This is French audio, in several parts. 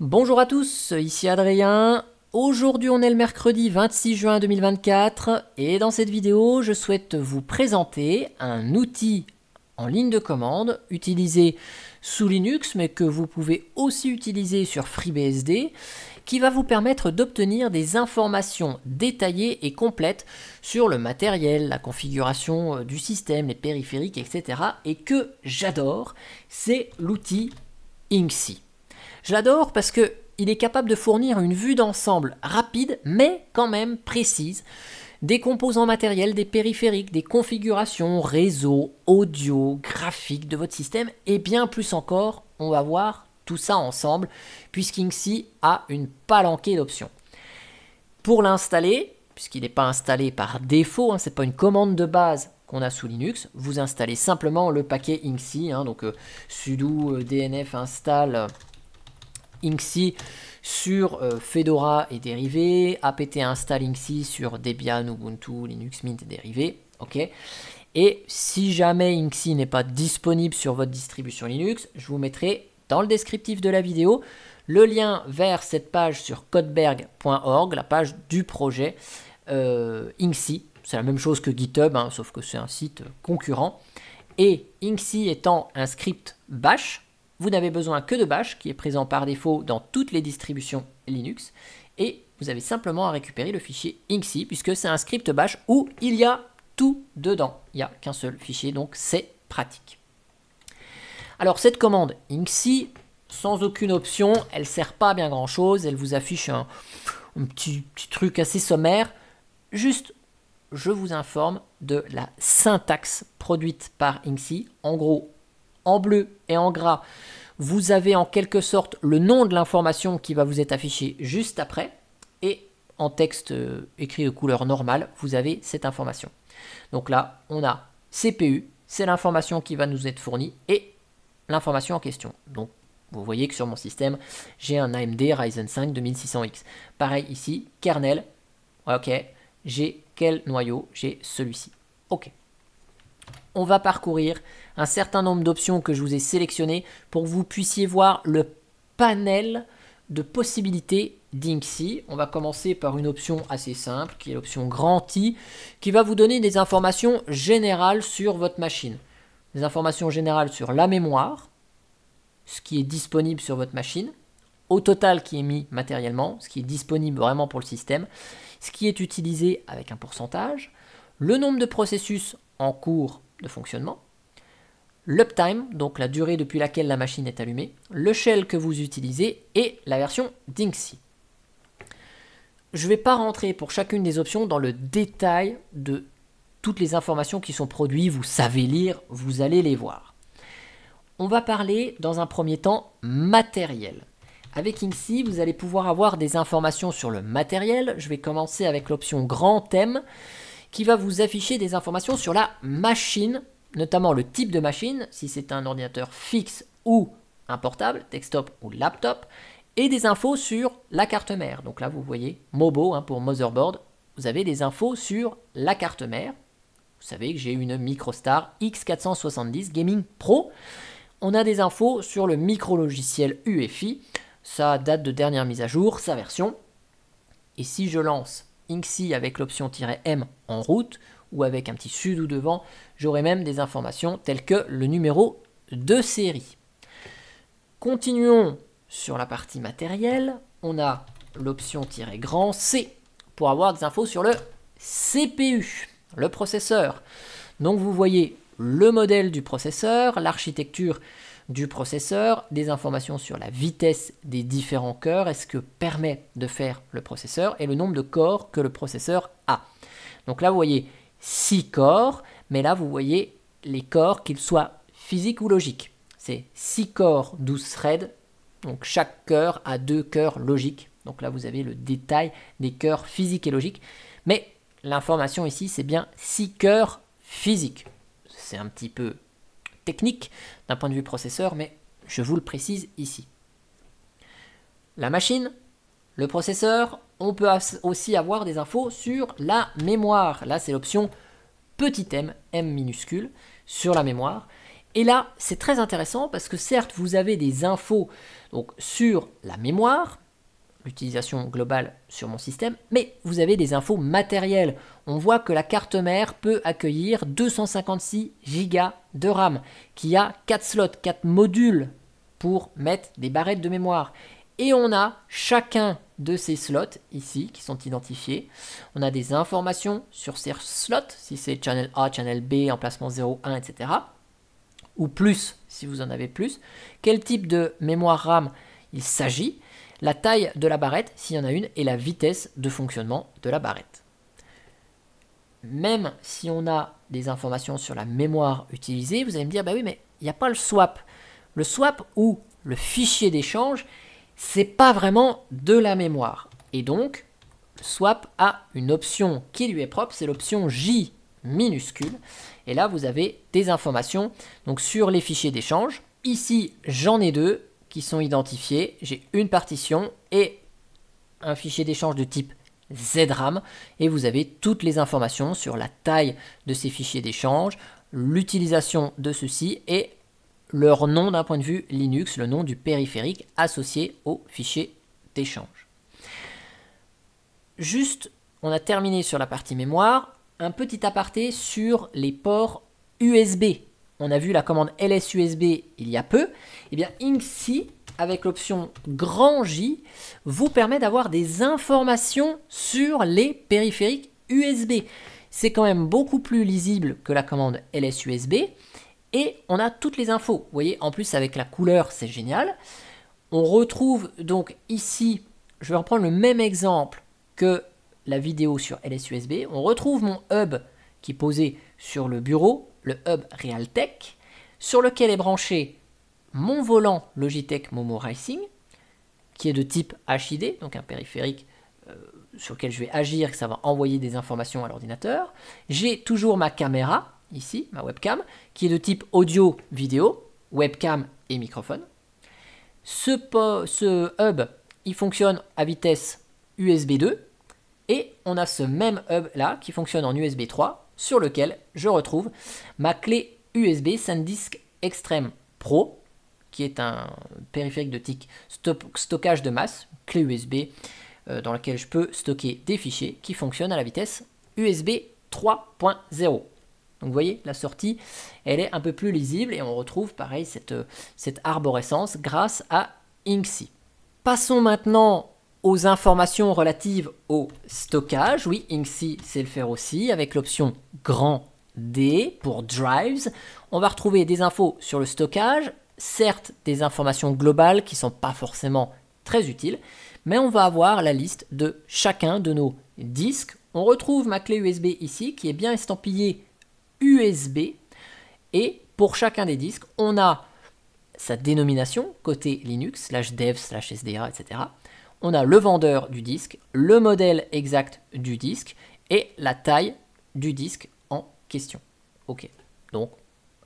Bonjour à tous, ici Adrien. Aujourd'hui on est le mercredi 26 juin 2024 et dans cette vidéo je souhaite vous présenter un outil en ligne de commande utilisé sous Linux mais que vous pouvez aussi utiliser sur FreeBSD qui va vous permettre d'obtenir des informations détaillées et complètes sur le matériel, la configuration euh, du système, les périphériques, etc. Et que j'adore, c'est l'outil Inksy. Je l'adore parce que il est capable de fournir une vue d'ensemble rapide, mais quand même précise, des composants matériels, des périphériques, des configurations, réseaux, audio, graphiques de votre système, et bien plus encore, on va voir tout ça ensemble, puisqu'Inksy a une palanquée d'options. Pour l'installer, puisqu'il n'est pas installé par défaut, hein, ce n'est pas une commande de base qu'on a sous Linux, vous installez simplement le paquet Inxi, hein, donc euh, sudo euh, dnf install Inksy sur euh, Fedora et dérivés, apt install Inksy sur Debian, Ubuntu, Linux Mint et dérivés. ok et si jamais Inksy n'est pas disponible sur votre distribution Linux, je vous mettrai dans le descriptif de la vidéo le lien vers cette page sur codeberg.org, la page du projet euh, Inksy. C'est la même chose que GitHub, hein, sauf que c'est un site euh, concurrent. Et Inksy étant un script bash, vous n'avez besoin que de bash, qui est présent par défaut dans toutes les distributions Linux, et vous avez simplement à récupérer le fichier inksy, puisque c'est un script bash où il y a tout dedans. Il n'y a qu'un seul fichier, donc c'est pratique. Alors cette commande inksy, sans aucune option, elle sert pas à bien grand chose, elle vous affiche un, petit, petit truc assez sommaire. Juste, je vous informe de la syntaxe produite par Inksy. En gros, en bleu et en gras, vous avez en quelque sorte le nom de l'information qui va vous être affichée juste après, et en texte euh, écrit de couleur normale, vous avez cette information. Donc là, on a CPU, c'est l'information qui va nous être fournie, et l'information en question. Donc vous voyez que sur mon système, j'ai un AMD Ryzen 5 2600X. Pareil ici, kernel, ok, j'ai quel noyau J'ai celui-ci. Ok. On va parcourir un certain nombre d'options que je vous ai sélectionnées pour que vous puissiez voir le panel de possibilités d'Inksy. On va commencer par une option assez simple qui est l'option Grand qui va vous donner des informations générales sur votre machine. Des informations générales sur la mémoire, ce qui est disponible sur votre machine, au total qui est mis matériellement, ce qui est disponible vraiment pour le système, ce qui est utilisé avec un pourcentage, le nombre de processus en cours de fonctionnement, l'uptime, donc la durée depuis laquelle la machine est allumée, le shell que vous utilisez et la version dinxie. Je ne vais pas rentrer pour chacune des options dans le détail de toutes les informations qui sont produites, vous savez lire, vous allez les voir. On va parler dans un premier temps matériel. Avec INSI, vous allez pouvoir avoir des informations sur le matériel. Je vais commencer avec l'option grand thème qui va vous afficher des informations sur la machine notamment le type de machine, si c'est un ordinateur fixe ou un portable, desktop ou laptop, et des infos sur la carte mère. Donc là, vous voyez MOBO hein, pour motherboard. Vous avez des infos sur la carte mère. Vous savez que j'ai une MicroStar X470 Gaming Pro. On a des infos sur le micro-logiciel UEFI. Sa date de dernière mise à jour, sa version. Et si je lance INXI avec l'option-M en route, ou avec un petit sud ou devant, j'aurai même des informations telles que le numéro de série. Continuons sur la partie matérielle. On a l'option "-grand C" pour avoir des infos sur le CPU, le processeur. Donc vous voyez le modèle du processeur, l'architecture du processeur, des informations sur la vitesse des différents cœurs est ce que permet de faire le processeur et le nombre de corps que le processeur a. Donc là, vous voyez six corps, mais là vous voyez les corps, qu'ils soient physiques ou logiques. C'est six corps, 12 threads, donc chaque cœur a deux cœurs logiques. Donc là vous avez le détail des cœurs physiques et logiques, mais l'information ici c'est bien six cœurs physiques. C'est un petit peu technique d'un point de vue processeur, mais je vous le précise ici. La machine, le processeur, on peut aussi avoir des infos sur la mémoire. Là, c'est l'option petit m, m minuscule, sur la mémoire. Et là, c'est très intéressant parce que certes, vous avez des infos donc, sur la mémoire, l'utilisation globale sur mon système, mais vous avez des infos matérielles. On voit que la carte mère peut accueillir 256 Go de RAM, qui a 4 slots, 4 modules pour mettre des barrettes de mémoire. Et on a chacun de ces slots ici qui sont identifiés. On a des informations sur ces slots, si c'est channel A, channel B, emplacement 0, 1, etc. Ou plus, si vous en avez plus. Quel type de mémoire RAM il s'agit, la taille de la barrette, s'il y en a une, et la vitesse de fonctionnement de la barrette. Même si on a des informations sur la mémoire utilisée, vous allez me dire, bah oui, mais il n'y a pas le swap. Le swap ou le fichier d'échange, c'est pas vraiment de la mémoire. Et donc, swap a une option qui lui est propre, c'est l'option J minuscule. Et là, vous avez des informations donc sur les fichiers d'échange. Ici, j'en ai deux qui sont identifiés. J'ai une partition et un fichier d'échange de type ZRAM. Et vous avez toutes les informations sur la taille de ces fichiers d'échange, l'utilisation de ceux-ci et leur nom d'un point de vue Linux, le nom du périphérique associé au fichier d'échange. Juste, on a terminé sur la partie mémoire. Un petit aparté sur les ports USB. On a vu la commande LSUSB il y a peu. Eh bien, INXI, avec l'option grand J, vous permet d'avoir des informations sur les périphériques USB. C'est quand même beaucoup plus lisible que la commande LSUSB et on a toutes les infos. Vous voyez, en plus avec la couleur, c'est génial. On retrouve donc ici, je vais reprendre le même exemple que la vidéo sur LSUSB. On retrouve mon hub qui est posé sur le bureau, le hub Realtek, sur lequel est branché mon volant Logitech Momo Racing, qui est de type HID, donc un périphérique euh, sur lequel je vais agir, que ça va envoyer des informations à l'ordinateur. J'ai toujours ma caméra ici, ma webcam, qui est de type audio-vidéo, webcam et microphone. Ce, hub, il fonctionne à vitesse USB 2, et on a ce même hub là qui fonctionne en USB 3, sur lequel je retrouve ma clé USB SanDisk Extreme Pro, qui est un périphérique de tic stockage de masse, clé USB euh, dans laquelle je peux stocker des fichiers qui fonctionnent à la vitesse USB 3.0. Donc vous voyez, la sortie, elle est un peu plus lisible et on retrouve pareil cette, euh, arborescence grâce à Inksy. Passons maintenant aux informations relatives au stockage. Oui, Inksy sait le faire aussi avec l'option grand D pour drives. On va retrouver des infos sur le stockage, certes des informations globales qui ne sont pas forcément très utiles, mais on va avoir la liste de chacun de nos disques. On retrouve ma clé USB ici qui est bien estampillée USB. Et pour chacun des disques, on a sa dénomination côté Linux, slash dev, slash SDA, etc. On a le vendeur du disque, le modèle exact du disque et la taille du disque en question. Ok, donc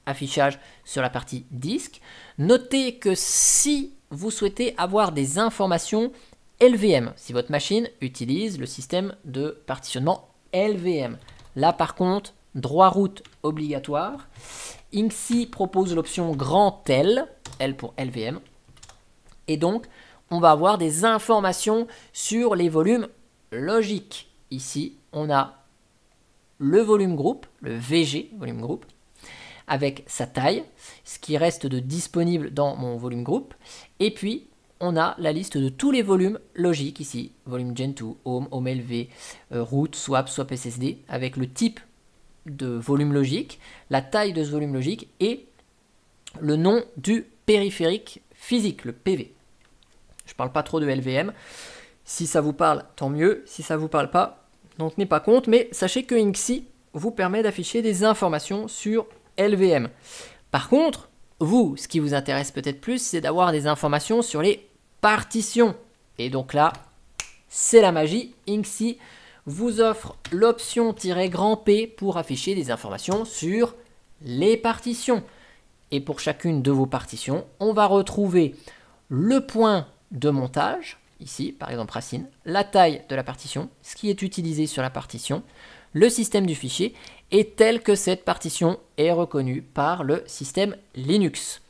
affichage sur la partie disque. Notez que si vous souhaitez avoir des informations LVM, si votre machine utilise le système de partitionnement LVM, là par contre, droit route obligatoire. INXI propose l'option grand L, L pour LVM. Et donc, on va avoir des informations sur les volumes logiques. Ici, on a le volume groupe, le VG, volume groupe, avec sa taille, ce qui reste de disponible dans mon volume groupe. Et puis, on a la liste de tous les volumes logiques ici, volume Gen2, Home, Home LV, euh, Route, Swap, Swap SSD, avec le type de volume logique, la taille de ce volume logique et le nom du périphérique physique, le PV. Je ne parle pas trop de LVM. Si ça vous parle, tant mieux. Si ça ne vous parle pas, n'en tenez pas compte. Mais sachez que INXI vous permet d'afficher des informations sur LVM. Par contre, vous, ce qui vous intéresse peut-être plus, c'est d'avoir des informations sur les partitions. Et donc là, c'est la magie. INXI vous offre l'option "-grand p" pour afficher des informations sur les partitions. Et pour chacune de vos partitions, on va retrouver le point de montage, ici par exemple racine, la taille de la partition, ce qui est utilisé sur la partition, le système du fichier, et tel que cette partition est reconnue par le système Linux.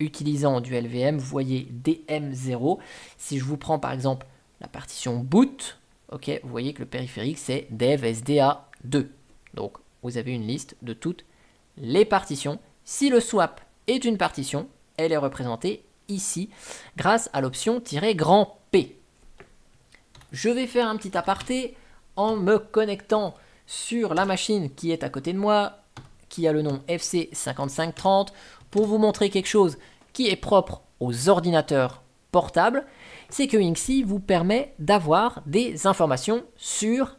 Utilisant du LVM, vous voyez DM0. Si je vous prends par exemple la partition boot, ok, vous voyez que le périphérique c'est devsda 2 Donc vous avez une liste de toutes les partitions. Si le swap est une partition, elle est représentée ici grâce à l'option "-grand p". Je vais faire un petit aparté en me connectant sur la machine qui est à côté de moi, qui a le nom FC5530, pour vous montrer quelque chose qui est propre aux ordinateurs c'est que Inksy vous permet d'avoir des informations sur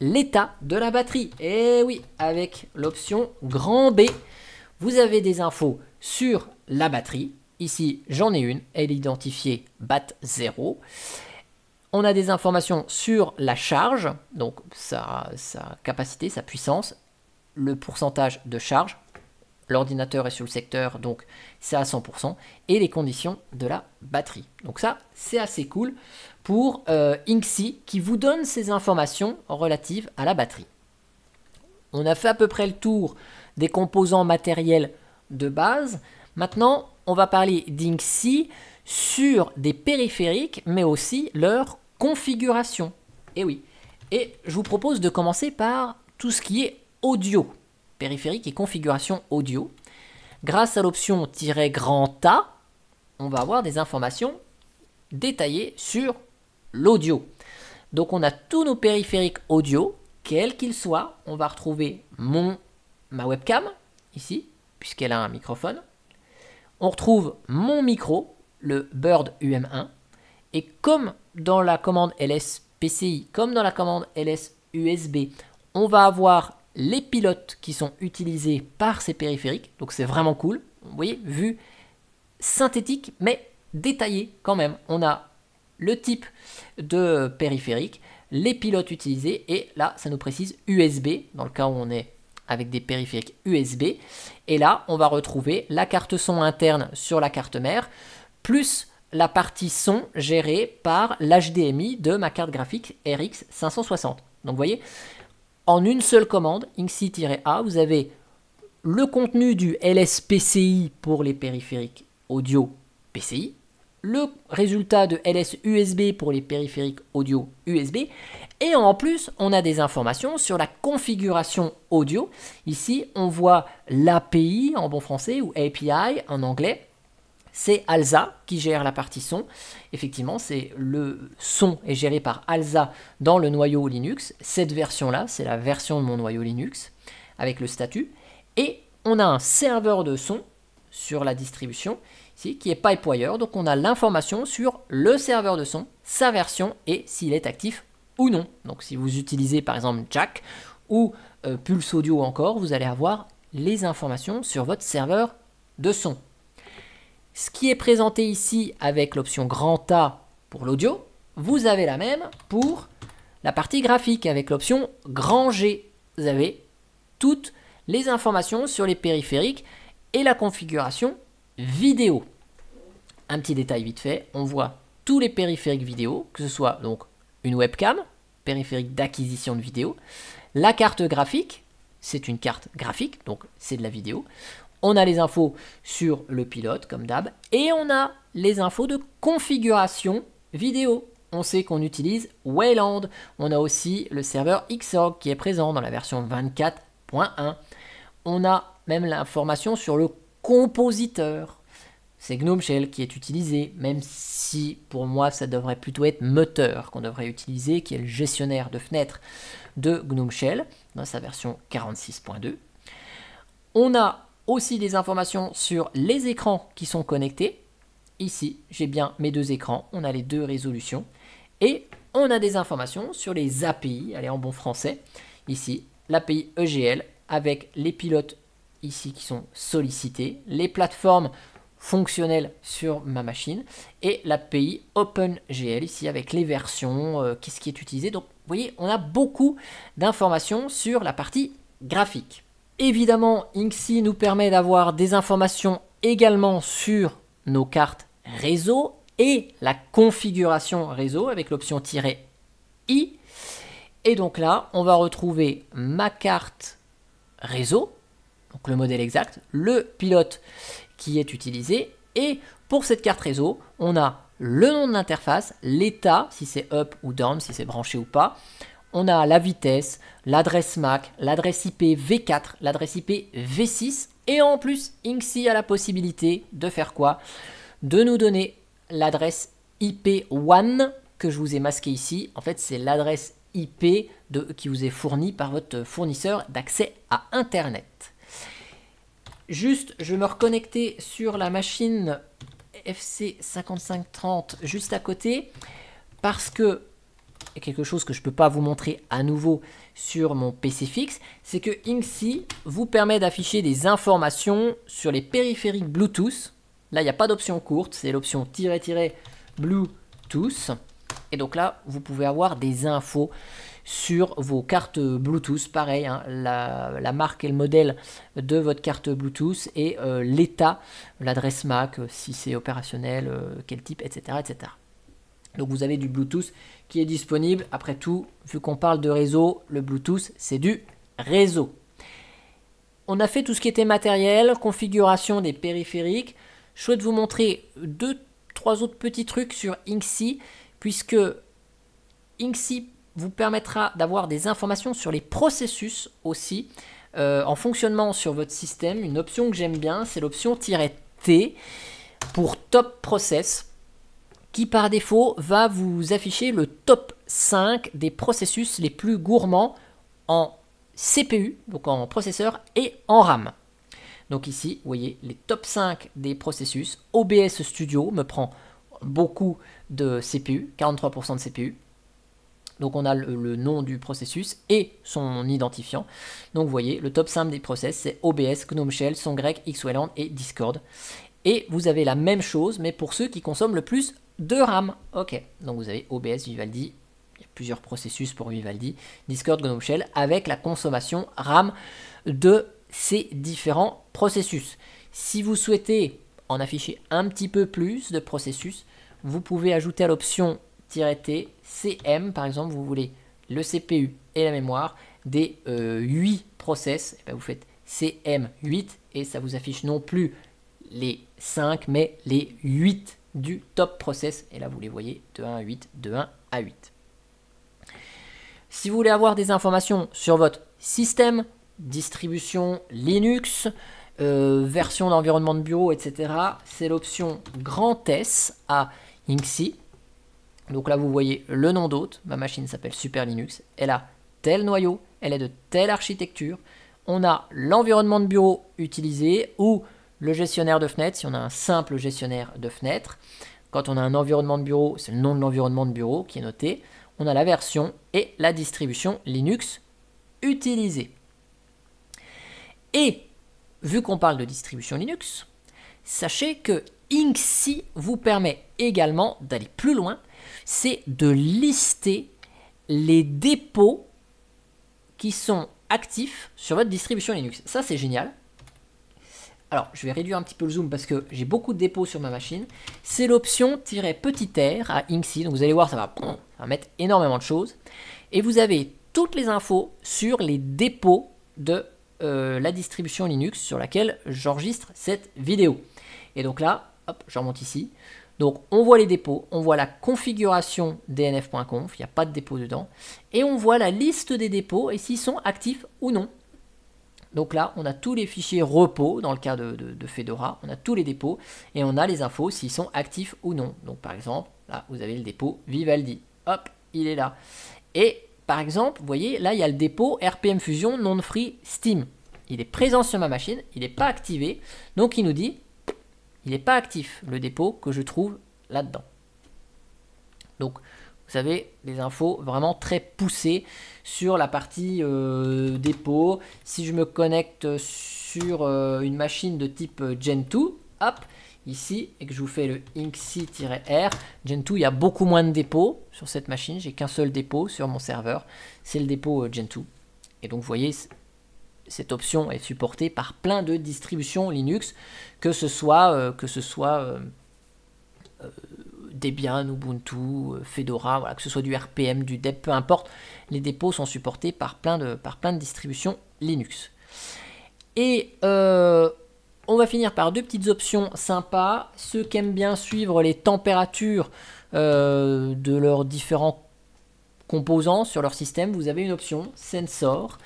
l'état de la batterie. Et eh oui, avec l'option grand B, vous avez des infos sur la batterie. Ici, j'en ai une, elle est identifiée BAT0. On a des informations sur la charge, donc sa capacité, sa puissance, le pourcentage de charge, l'ordinateur est sur le secteur, donc c'est à 100%, et les conditions de la batterie. Donc ça, c'est assez cool pour euh, Inksy qui vous donne ces informations relatives à la batterie. On a fait à peu près le tour des composants matériels de base. Maintenant, on va parler d'INXI sur des périphériques, mais aussi leur configuration. Et oui. Et je vous propose de commencer par tout ce qui est audio périphériques et configuration audio. Grâce à l'option "-grand A", on va avoir des informations détaillées sur l'audio. Donc on a tous nos périphériques audio, quels qu'ils soient. On va retrouver mon, ma webcam, ici, puisqu'elle a un microphone. On retrouve mon micro, le Bird UM1. Et comme dans la commande ls PCI, comme dans la commande ls USB, on va avoir les pilotes qui sont utilisés par ces périphériques. Donc c'est vraiment cool. Vous voyez, vue synthétique, mais détaillée quand même. On a le type de périphérique, les pilotes utilisés, et là, ça nous précise USB, dans le cas où on est avec des périphériques USB. Et là, on va retrouver la carte son interne sur la carte mère, plus la partie son gérée par l'HDMI de ma carte graphique RX560. Donc vous voyez, en une seule commande, inksy-a, vous avez le contenu du LSPCI pour les périphériques audio PCI, le résultat de LS USB pour les périphériques audio USB, et en plus, on a des informations sur la configuration audio. Ici, on voit l'API en bon français ou API en anglais, c'est Alsa qui gère la partie son. Effectivement, c'est le son est géré par Alsa dans le noyau Linux. Cette version-là, c'est la version de mon noyau Linux avec le statut. Et on a un serveur de son sur la distribution ici, qui est Pipewire. Donc on a l'information sur le serveur de son, sa version et s'il est actif ou non. Donc si vous utilisez par exemple Jack ou euh, Pulse Audio encore, vous allez avoir les informations sur votre serveur de son. Ce qui est présenté ici avec l'option grand A pour l'audio, vous avez la même pour la partie graphique avec l'option grand G. Vous avez toutes les informations sur les périphériques et la configuration vidéo. Un petit détail vite fait, on voit tous les périphériques vidéo, que ce soit donc une webcam, périphérique d'acquisition de vidéo, la carte graphique, c'est une carte graphique, donc c'est de la vidéo. On a les infos sur le pilote, comme d'hab, et on a les infos de configuration vidéo. On sait qu'on utilise Wayland. On a aussi le serveur Xorg qui est présent dans la version 24.1. On a même l'information sur le compositeur. C'est Gnome Shell qui est utilisé, même si pour moi ça devrait plutôt être moteur qu'on devrait utiliser, qui est le gestionnaire de fenêtres de Gnome Shell dans sa version 46.2. On a aussi des informations sur les écrans qui sont connectés. Ici, j'ai bien mes deux écrans, on a les deux résolutions. Et on a des informations sur les API, allez en bon français, ici, l'API EGL avec les pilotes ici qui sont sollicités, les plateformes fonctionnelles sur ma machine et l'API OpenGL ici avec les versions, euh, qu'est-ce qui est utilisé. Donc vous voyez, on a beaucoup d'informations sur la partie graphique. Évidemment, INXI nous permet d'avoir des informations également sur nos cartes réseau et la configuration réseau avec l'option "-i". Et donc là, on va retrouver ma carte réseau, donc le modèle exact, le pilote qui est utilisé. Et pour cette carte réseau, on a le nom de l'interface, l'état, si c'est up ou down, si c'est branché ou pas on a la vitesse, l'adresse MAC, l'adresse IP V4, l'adresse IP V6, et en plus, INXI a la possibilité de faire quoi De nous donner l'adresse IP1 que je vous ai masqué ici. En fait, c'est l'adresse IP qui vous est fournie par votre fournisseur d'accès à Internet. Juste, je vais me reconnecter sur la machine FC5530 juste à côté parce que quelque chose que je ne peux pas vous montrer à nouveau sur mon PC fixe, c'est que INSI vous permet d'afficher des informations sur les périphériques Bluetooth. Là, il n'y a pas d'option courte, c'est l'option Bluetooth. Et donc là, vous pouvez avoir des infos sur vos cartes Bluetooth. Pareil, hein, la, marque et le modèle de votre carte Bluetooth et euh, l'état, l'adresse MAC, euh, si c'est opérationnel, euh, quel type, etc. etc. Donc vous avez du Bluetooth qui est disponible. Après tout, vu qu'on parle de réseau, le Bluetooth, c'est du réseau. On a fait tout ce qui était matériel, configuration des périphériques. Je souhaite vous montrer deux, trois autres petits trucs sur Inksy, puisque Inksy vous permettra d'avoir des informations sur les processus aussi, euh, en fonctionnement sur votre système. Une option que j'aime bien, c'est l'option "-t", pour Top Process qui par défaut va vous afficher le top 5 des processus les plus gourmands en CPU, donc en processeur et en RAM. Donc ici, vous voyez les top 5 des processus. OBS Studio me prend beaucoup de CPU, 43% de CPU. Donc on a le, nom du processus et son identifiant. Donc vous voyez, le top 5 des process, c'est OBS, GNOME Shell, SonGrec, XWLAN et Discord. Et vous avez la même chose, mais pour ceux qui consomment le plus deux RAM. Ok, donc vous avez OBS Vivaldi. plusieurs processus pour Vivaldi. Discord Gnome Shell avec la consommation RAM de ces différents processus. Si vous souhaitez en afficher un petit peu plus de processus, vous pouvez ajouter à l'option "-t", "-cm", par exemple, vous voulez le CPU et la mémoire, des 8 euh, process, eh ben, vous faites CM8 et ça vous affiche non plus les 5 mais les 8 du top process. Et là, vous les voyez de 1 à 8, de 1 à 8. Si vous voulez avoir des informations sur votre système, distribution Linux, euh, version d'environnement de bureau, etc., c'est l'option Grand S à INXI Donc là, vous voyez le nom d'hôte. Ma machine s'appelle Super Linux. Elle a tel noyau, elle est de telle architecture. On a l'environnement de bureau utilisé ou le gestionnaire de fenêtres, si on a un simple gestionnaire de fenêtres. quand on a un environnement de bureau, c'est le nom de l'environnement de bureau qui est noté, on a la version et la distribution Linux utilisée. Et vu qu'on parle de distribution Linux, sachez que Inksy vous permet également d'aller plus loin, c'est de lister les dépôts qui sont actifs sur votre distribution Linux. Ça c'est génial alors, je vais réduire un petit peu le zoom parce que j'ai beaucoup de dépôts sur ma machine. C'est l'option "-petit r" à Inksy. Donc vous allez voir, ça va, mettre énormément de choses. Et vous avez toutes les infos sur les dépôts de euh, la distribution Linux sur laquelle j'enregistre cette vidéo. Et donc là, hop, je remonte ici. Donc on voit les dépôts, on voit la configuration dnf.conf, il n'y a pas de dépôt dedans, et on voit la liste des dépôts et s'ils sont actifs ou non. Donc là, on a tous les fichiers repos, dans le cas de, Fedora, on a tous les dépôts, et on a les infos s'ils sont actifs ou non. Donc par exemple, là, vous avez le dépôt Vivaldi. Hop, il est là. Et par exemple, vous voyez, là, il y a le dépôt RPM Fusion non free Steam. Il est présent sur ma machine, il n'est pas activé. Donc il nous dit, il n'est pas actif, le dépôt que je trouve là-dedans. Donc, vous savez, les infos vraiment très poussées sur la partie euh, dépôt. Si je me connecte sur euh, une machine de type euh, Gen hop, ici, et que je vous fais le inksy r Gen il y a beaucoup moins de dépôts sur cette machine. J'ai qu'un seul dépôt sur mon serveur. C'est le dépôt Gen Et donc, vous voyez, cette option est supportée par plein de distributions Linux, que ce soit, que ce soit Debian, Ubuntu, euh, Fedora, voilà, que ce soit du RPM, du DEP, peu importe, les dépôts sont supportés par plein de, par plein de distributions Linux. Et euh, on va finir par deux petites options sympas. Ceux qui aiment bien suivre les températures euh, de leurs différents composants sur leur système, vous avez une option Sensor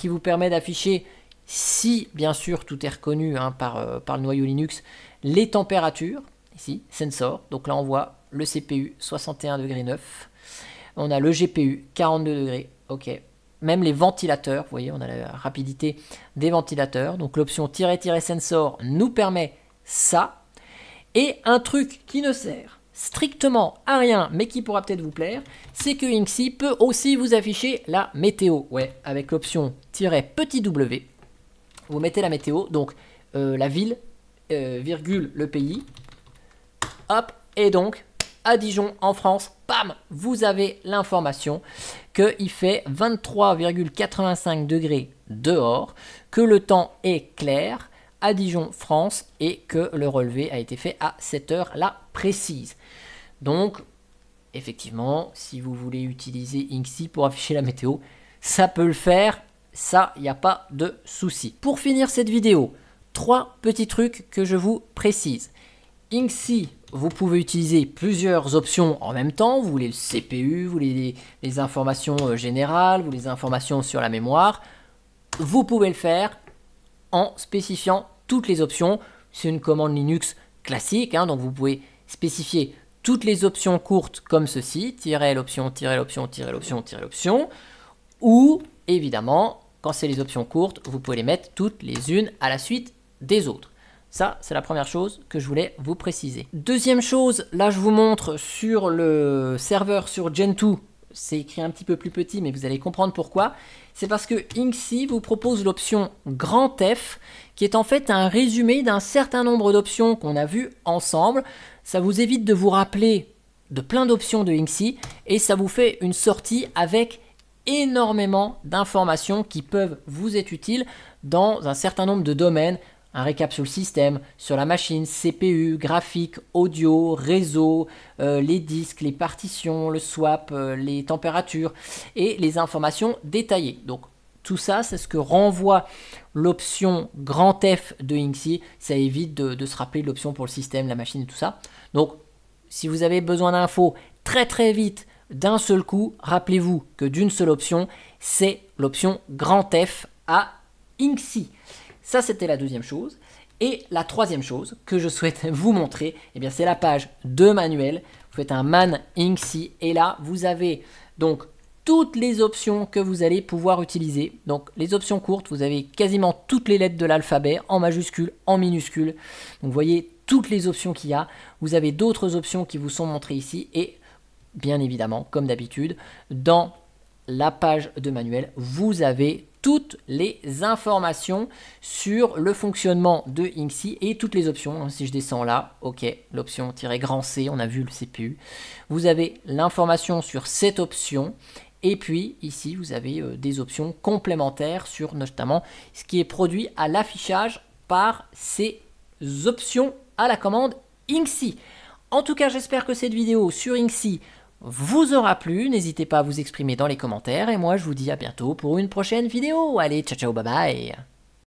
qui vous permet d'afficher, si bien sûr tout est reconnu hein, par, par le noyau Linux, les températures ici, sensor. Donc là, on voit le CPU 61 degrés 9. On a le GPU 42 degrés. OK. Même les ventilateurs, vous voyez, on a la rapidité des ventilateurs. Donc l'option "-sensor" nous permet ça. Et un truc qui ne sert strictement à rien, mais qui pourra peut-être vous plaire, c'est que Inksy peut aussi vous afficher la météo. Ouais, avec l'option "-petit w", vous mettez la météo, donc euh, la ville, euh, virgule, le pays, Hop, et donc à Dijon en France, bam, vous avez l'information qu'il fait 23,85 degrés dehors, que le temps est clair à Dijon, France, et que le relevé a été fait à cette heure-là précise. Donc, effectivement, si vous voulez utiliser Inksy pour afficher la météo, ça peut le faire, ça, il n'y a pas de souci. Pour finir cette vidéo, trois petits trucs que je vous précise. Inksy, vous pouvez utiliser plusieurs options en même temps. Vous voulez le CPU, vous voulez les, informations euh, générales, vous voulez les informations sur la mémoire. Vous pouvez le faire en spécifiant toutes les options. C'est une commande Linux classique, hein, donc vous pouvez spécifier toutes les options courtes comme ceci, tirer l'option, tirer l'option, tirer l'option, tirer l'option, ou évidemment, quand c'est les options courtes, vous pouvez les mettre toutes les unes à la suite des autres. Ça, c'est la première chose que je voulais vous préciser. Deuxième chose, là je vous montre sur le serveur sur Gentoo, c'est écrit un petit peu plus petit, mais vous allez comprendre pourquoi. C'est parce que Inksy vous propose l'option Grand F, qui est en fait un résumé d'un certain nombre d'options qu'on a vues ensemble. Ça vous évite de vous rappeler de plein d'options de Inksy et ça vous fait une sortie avec énormément d'informations qui peuvent vous être utiles dans un certain nombre de domaines un récap sur le système, sur la machine, CPU, graphique, audio, réseau, euh, les disques, les partitions, le swap, euh, les températures et les informations détaillées. Donc tout ça, c'est ce que renvoie l'option grand F de INXI. Ça évite de, se rappeler l'option pour le système, la machine et tout ça. Donc si vous avez besoin d'infos très très vite, d'un seul coup, rappelez-vous que d'une seule option, c'est l'option grand F à INXI. Ça, c'était la deuxième chose. Et la troisième chose que je souhaite vous montrer, eh bien, c'est la page de manuel. Vous faites un man inksy et là, vous avez donc toutes les options que vous allez pouvoir utiliser. Donc les options courtes, vous avez quasiment toutes les lettres de l'alphabet en majuscule, en minuscule. Donc vous voyez toutes les options qu'il y a. Vous avez d'autres options qui vous sont montrées ici et bien évidemment, comme d'habitude, dans la page de manuel, vous avez toutes les informations sur le fonctionnement de INXI et toutes les options. Hein, si je descends là, ok, l'option "-grand C", on a vu le CPU. Vous avez l'information sur cette option et puis ici, vous avez euh, des options complémentaires sur notamment ce qui est produit à l'affichage par ces options à la commande INXI En tout cas, j'espère que cette vidéo sur INXI vous aura plu. N'hésitez pas à vous exprimer dans les commentaires et moi je vous dis à bientôt pour une prochaine vidéo. Allez, ciao ciao, bye bye